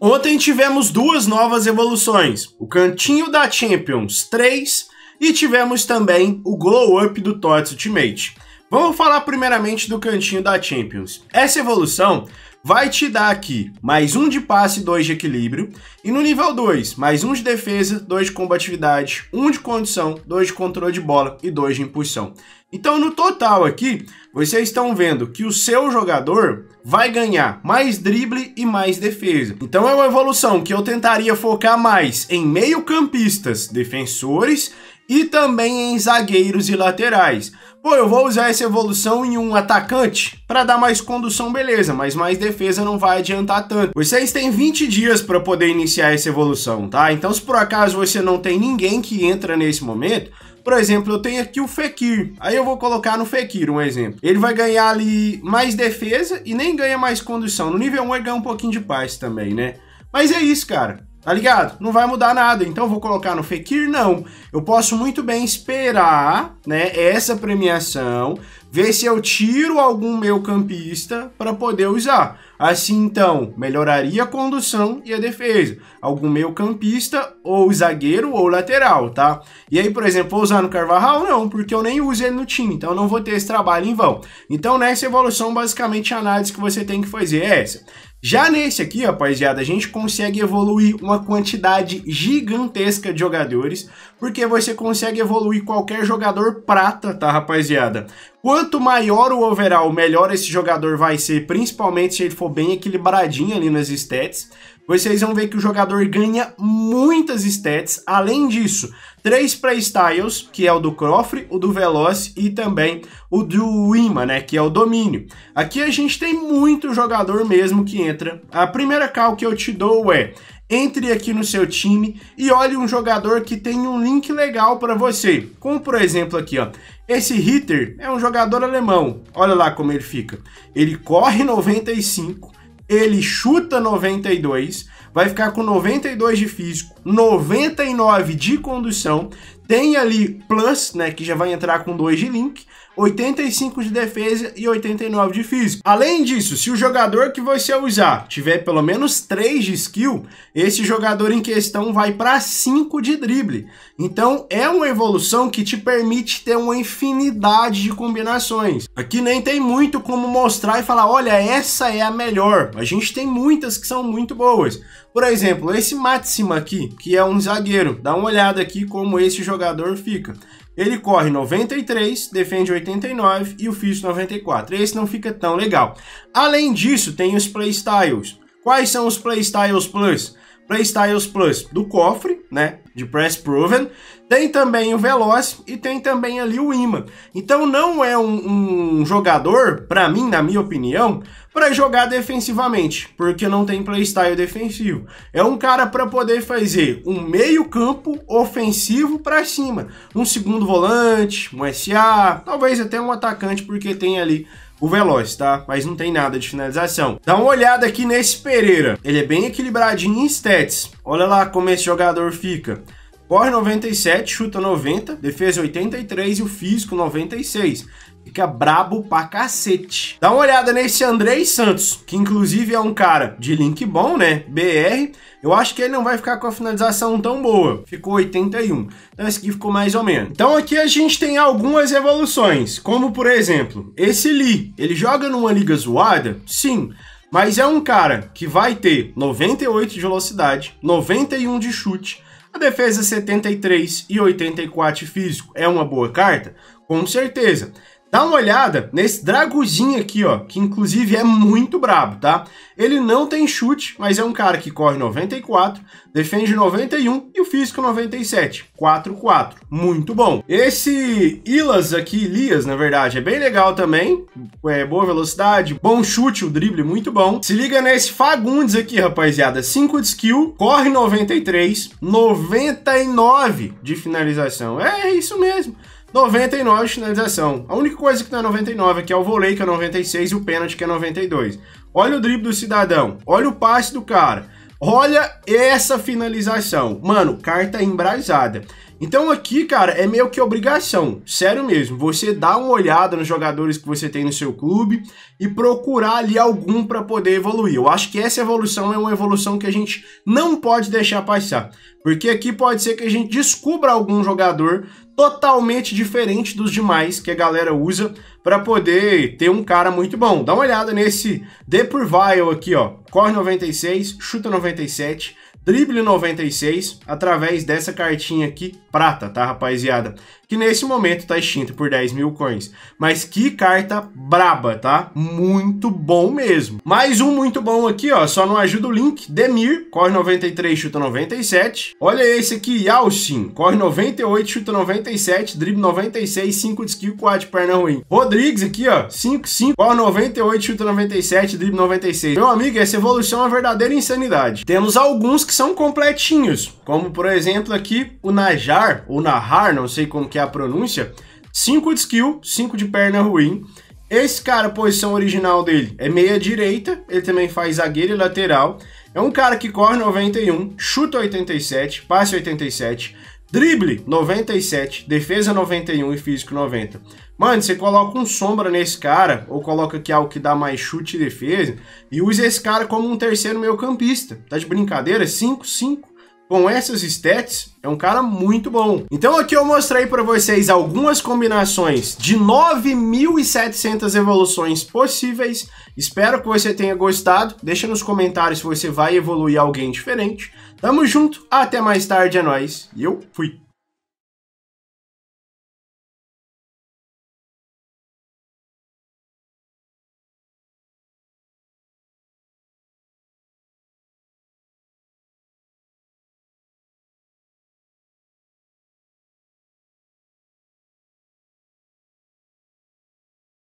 Ontem tivemos duas novas evoluções, o Cantinho da Champions 3 e tivemos também o Glow Up do TOTS Ultimate. Vamos falar primeiramente do Cantinho da Champions. Essa evolução vai te dar aqui mais um de passe, dois de equilíbrio. E no nível 2, mais um de defesa, dois de combatividade, um de condição, dois de controle de bola e dois de impulsão. Então, no total aqui, vocês estão vendo que o seu jogador vai ganhar mais drible e mais defesa. Então, é uma evolução que eu tentaria focar mais em meio-campistas, defensores e também em zagueiros e laterais. Pô, eu vou usar essa evolução em um atacante para dar mais condução, beleza, mas mais defesa não vai adiantar tanto. Vocês têm 20 dias para poder iniciar essa evolução, tá? Então se por acaso você não tem ninguém que entra nesse momento, por exemplo, eu tenho aqui o Fekir. Aí eu vou colocar no Fekir um exemplo. Ele vai ganhar ali mais defesa e nem ganha mais condução. No nível 1 ele ganha um pouquinho de paz também, né? Mas é isso, cara. Tá ligado? Não vai mudar nada. Então vou colocar no Fekir? Não. Eu posso muito bem esperar, né, essa premiação, ver se eu tiro algum meu campista para poder usar. Assim então, melhoraria a condução e a defesa. Algum meio campista, ou zagueiro, ou lateral, tá? E aí, por exemplo, vou usar no Carvajal? Não, porque eu nem uso ele no time, então não vou ter esse trabalho em vão. Então, nessa evolução, basicamente, a análise que você tem que fazer é essa. Já nesse aqui, rapaziada, a gente consegue evoluir uma quantidade gigantesca de jogadores, porque você consegue evoluir qualquer jogador prata, tá, rapaziada? Quanto maior o overall, melhor esse jogador vai ser, principalmente se ele for bem equilibradinho ali nas stats vocês vão ver que o jogador ganha muitas stats. Além disso, três playstyles, que é o do Crofre, o do Veloz e também o do Ima, né, que é o domínio. Aqui a gente tem muito jogador mesmo que entra. A primeira cal que eu te dou é entre aqui no seu time e olhe um jogador que tem um link legal para você. Como por exemplo aqui, ó. Esse Hitter é um jogador alemão. Olha lá como ele fica. Ele corre 95, ele chuta 92, vai ficar com 92 de físico, 99 de condução, tem ali plus, né, que já vai entrar com 2 de link, 85 de defesa e 89 de físico. Além disso, se o jogador que você usar tiver pelo menos 3 de skill, esse jogador em questão vai para 5 de drible. Então é uma evolução que te permite ter uma infinidade de combinações. Aqui nem tem muito como mostrar e falar, olha, essa é a melhor. A gente tem muitas que são muito boas. Por exemplo, esse Matsima aqui, que é um zagueiro, dá uma olhada aqui como esse jogador fica. Ele corre 93, defende 89 e o físico 94. Esse não fica tão legal. Além disso, tem os playstyles. Quais são os playstyles plus? Playstyles Plus do cofre, né? De Press Proven. Tem também o Veloz e tem também ali o Iman. Então não é um, um jogador, para mim, na minha opinião, para jogar defensivamente, porque não tem playstyle defensivo. É um cara para poder fazer um meio-campo ofensivo para cima, um segundo volante, um SA, talvez até um atacante, porque tem ali o Veloz, tá? Mas não tem nada de finalização. Dá uma olhada aqui nesse Pereira. Ele é bem equilibradinho em stats. Olha lá como esse jogador fica. Corre 97, chuta 90, defesa 83 e o físico 96. Fica brabo pra cacete. Dá uma olhada nesse Andrei Santos, que inclusive é um cara de link bom, né? BR. Eu acho que ele não vai ficar com a finalização tão boa. Ficou 81. Então esse aqui ficou mais ou menos. Então aqui a gente tem algumas evoluções, como por exemplo, esse Lee. Ele joga numa liga zoada? Sim. Mas é um cara que vai ter 98 de velocidade, 91 de chute, a defesa 73 e 84 físico é uma boa carta? Com certeza. Dá uma olhada nesse Draguzinho aqui, ó, que inclusive é muito brabo, tá? Ele não tem chute, mas é um cara que corre 94, defende 91 e o físico 97, 4-4, muito bom. Esse Ilas aqui, Lias, na verdade, é bem legal também, é boa velocidade, bom chute, o drible muito bom. Se liga nesse Fagundes aqui, rapaziada, 5 de skill, corre 93, 99 de finalização, é isso mesmo. 99 de finalização. A única coisa que tá não é 99 aqui é o vôlei, que é 96, e o pênalti, que é 92. Olha o drible do cidadão, olha o passe do cara, olha essa finalização. Mano, carta embrasada. Então aqui, cara, é meio que obrigação, sério mesmo, você dá uma olhada nos jogadores que você tem no seu clube e procurar ali algum para poder evoluir. Eu acho que essa evolução é uma evolução que a gente não pode deixar passar, porque aqui pode ser que a gente descubra algum jogador totalmente diferente dos demais que a galera usa para poder ter um cara muito bom. Dá uma olhada nesse Depurvile aqui, ó, corre 96, chuta 97, Drible 96 através dessa cartinha aqui, prata, tá, rapaziada? que nesse momento tá extinto por 10 mil coins. Mas que carta braba, tá? Muito bom mesmo. Mais um muito bom aqui, ó. Só não ajuda o Link. Demir, corre 93, chuta 97. Olha esse aqui, Yalcin, corre 98, chuta 97, drible 96, 5 de skill, 4 de perna ruim. Rodrigues aqui, ó, 5, 5, corre 98, chuta 97, drible 96. Meu amigo, essa evolução é uma verdadeira insanidade. Temos alguns que são completinhos, como por exemplo aqui o Najar, ou Nahar, não sei como que é que é a pronúncia, 5 de skill, 5 de perna ruim. Esse cara, a posição original dele é meia direita, ele também faz zagueiro e lateral. É um cara que corre 91, chuta 87, passe 87, drible 97, defesa 91 e físico 90. Mano, você coloca um sombra nesse cara, ou coloca que é o que dá mais chute e defesa, e usa esse cara como um terceiro meio campista. Tá de brincadeira? 5, 5 com essas stats, é um cara muito bom. Então aqui eu mostrei para vocês algumas combinações de 9.700 evoluções possíveis. Espero que você tenha gostado. Deixa nos comentários se você vai evoluir alguém diferente. Tamo junto, até mais tarde, é nóis. E eu fui.